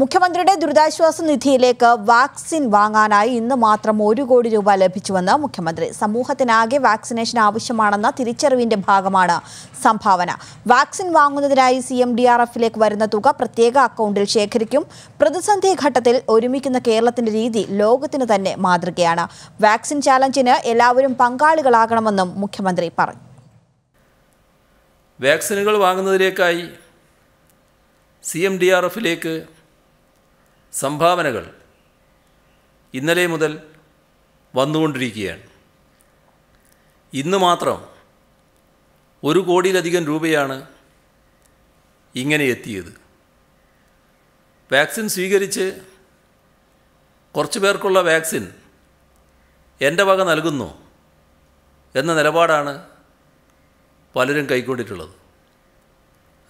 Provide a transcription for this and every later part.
മുഖ്യമന്ത്രിയുടെ ദുരിതാശ്വാസ നിധിയിലേക്ക് വാക്സിൻ വാങ്ങാനായി ഇന്ന് മാത്രം ഒരു കോടി രൂപ ലഭിച്ചുവെന്ന് മുഖ്യമന്ത്രി സമൂഹത്തിനാകെ വാക്സിനേഷൻ ആവശ്യമാണെന്ന തിരിച്ചറിവിന്റെ ഭാഗമാണ് സംഭാവന വാക്സിൻ വാങ്ങുന്നതിനായി സി എം ഡി ആർ എഫിലേക്ക് വരുന്ന തുക പ്രത്യേക അക്കൗണ്ടിൽ ശേഖരിക്കും പ്രതിസന്ധി ഘട്ടത്തിൽ ഒരുമിക്കുന്ന കേരളത്തിന്റെ രീതി ലോകത്തിന് തന്നെ മാതൃകയാണ് വാക്സിൻ ചാലഞ്ചിന് എല്ലാവരും പങ്കാളികളാകണമെന്നും മുഖ്യമന്ത്രി പറഞ്ഞു വാക്സിനുകൾ വാങ്ങുന്നതിലേക്കായി സി എം ഡി ആർ എഫിലേക്ക് സംഭാവനകൾ ഇന്നലെ മുതൽ വന്നുകൊണ്ടിരിക്കുകയാണ് ഇന്ന് മാത്രം ഒരു കോടിയിലധികം രൂപയാണ് ഇങ്ങനെ എത്തിയത് വാക്സിൻ സ്വീകരിച്ച് കുറച്ച് പേർക്കുള്ള വാക്സിൻ എൻ്റെ വക നൽകുന്നു എന്ന നിലപാടാണ് പലരും കൈക്കൊണ്ടിട്ടുള്ളത്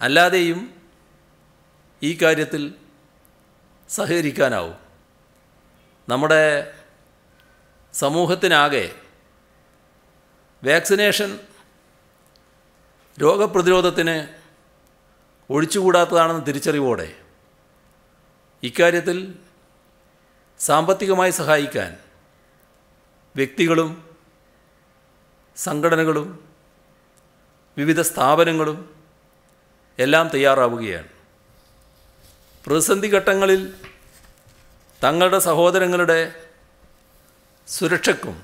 അല്ലാതെയും ഈ കാര്യത്തിൽ സഹകരിക്കാനാവും നമ്മുടെ സമൂഹത്തിനാകെ വാക്സിനേഷൻ രോഗപ്രതിരോധത്തിന് ഒഴിച്ചുകൂടാത്തതാണെന്ന് തിരിച്ചറിവോടെ ഇക്കാര്യത്തിൽ സാമ്പത്തികമായി സഹായിക്കാൻ വ്യക്തികളും സംഘടനകളും വിവിധ സ്ഥാപനങ്ങളും എല്ലാം തയ്യാറാവുകയാണ് പ്രതിസന്ധി ഘട്ടങ്ങളിൽ തങ്ങളുടെ സഹോദരങ്ങളുടെ സുരക്ഷയ്ക്കും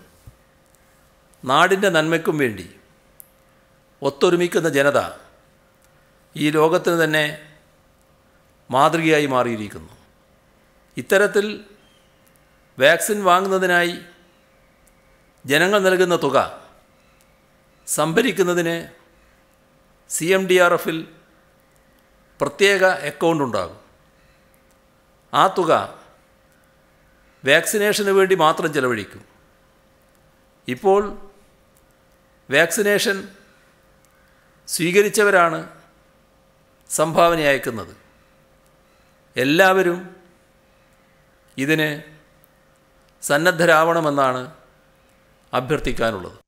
നാടിൻ്റെ നന്മയ്ക്കും വേണ്ടി ഒത്തൊരുമിക്കുന്ന ജനത ഈ ലോകത്തിന് തന്നെ മാതൃകയായി മാറിയിരിക്കുന്നു ഇത്തരത്തിൽ വാക്സിൻ വാങ്ങുന്നതിനായി ജനങ്ങൾ നൽകുന്ന തുക സംഭരിക്കുന്നതിന് സി എം ഡി ആർ എഫിൽ പ്രത്യേക അക്കൗണ്ട് ഉണ്ടാകും ആ തുക വാക്സിനേഷന് വേണ്ടി മാത്രം ചിലവഴിക്കും ഇപ്പോൾ വാക്സിനേഷൻ സ്വീകരിച്ചവരാണ് സംഭാവന അയക്കുന്നത് എല്ലാവരും ഇതിന് സന്നദ്ധരാവണമെന്നാണ് അഭ്യർത്ഥിക്കാനുള്ളത്